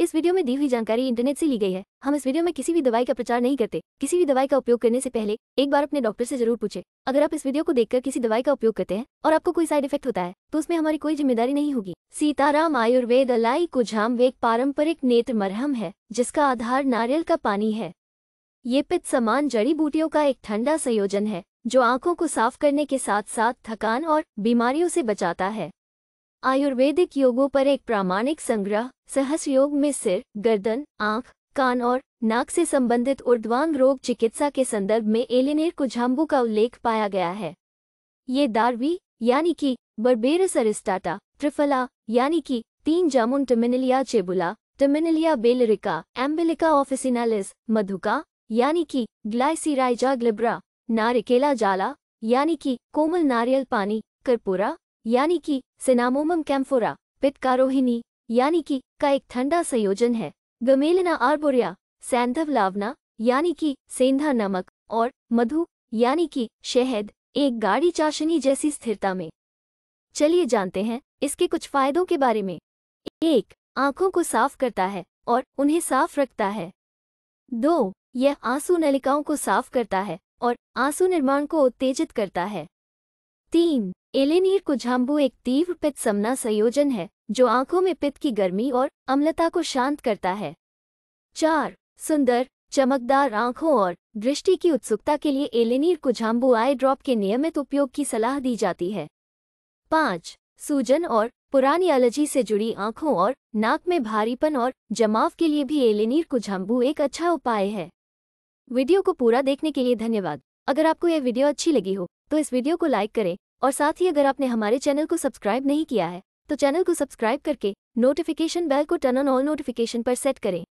इस वीडियो में दी हुई जानकारी इंटरनेट से ली गई है हम इस वीडियो में किसी भी दवाई का प्रचार नहीं करते किसी भी दवाई का उपयोग करने से पहले एक बार अपने डॉक्टर से जरूर पूछे अगर आप इस वीडियो को देखकर किसी दवाई का उपयोग करते हैं और आपको कोई साइड इफेक्ट होता है तो उसमें हमारी कोई जिम्मेदारी नहीं होगी सीताराम आयुर्वेद अलाई कुझाम एक पारंपरिक नेत्र मरहम है जिसका आधार नारियल का पानी है ये पित समान जड़ी बूटियों का एक ठंडा संयोजन है जो आंखों को साफ करने के साथ साथ थकान और बीमारियों से बचाता है आयुर्वेदिक योगों पर एक प्रामाणिक संग्रह सहस योग में सिर गर्दन आंख कान और नाक से संबंधित उर्द्वांग रोग चिकित्सा के संदर्भ में एलिनेर कुझाम्बू का उल्लेख पाया गया है ये दारवी यानी कि बर्बेरस अरिस्टाटा त्रिफला यानी कि तीन जामुन टमिनलिया चेबुला टमिनलिया बेलरिका एम्बिलिका ऑफिसिनालिस मधुका यानी कि ग्लाइसीराइजा ग्लिब्रा नारिकेला जाला यानी कि कोमल नारियल पानी कर्पूरा यानी कि सिनामोमम कैम्फोरा पितकारोहिनी यानी कि का एक ठंडा संयोजन है गमेलिना आर्बोरिया सैंधव लावना यानी कि सेंधा नमक और मधु यानी कि शहद एक गाढ़ी चाशनी जैसी स्थिरता में चलिए जानते हैं इसके कुछ फायदों के बारे में एक आंखों को साफ करता है और उन्हें साफ रखता है दो यह आंसू नलिकाओं को साफ करता है और आंसू निर्माण को उत्तेजित करता है तीन एलेनिर कुझाम्बू एक तीव्र पित्त समना संयोजन है जो आंखों में पित्त की गर्मी और अम्लता को शांत करता है चार सुंदर चमकदार आंखों और दृष्टि की उत्सुकता के लिए एलेनियर कुझाम्बू आई ड्रॉप के नियमित उपयोग की सलाह दी जाती है पाँच सूजन और पुरानी एलर्जी से जुड़ी आंखों और नाक में भारीपन और जमाव के लिए भी एलेनिर कुझाम्बू एक अच्छा उपाय है वीडियो को पूरा देखने के लिए धन्यवाद अगर आपको यह वीडियो अच्छी लगी हो तो इस वीडियो को लाइक करें और साथ ही अगर आपने हमारे चैनल को सब्सक्राइब नहीं किया है तो चैनल को सब्सक्राइब करके नोटिफिकेशन बेल को टर्न ऑन ऑल नोटिफिकेशन पर सेट करें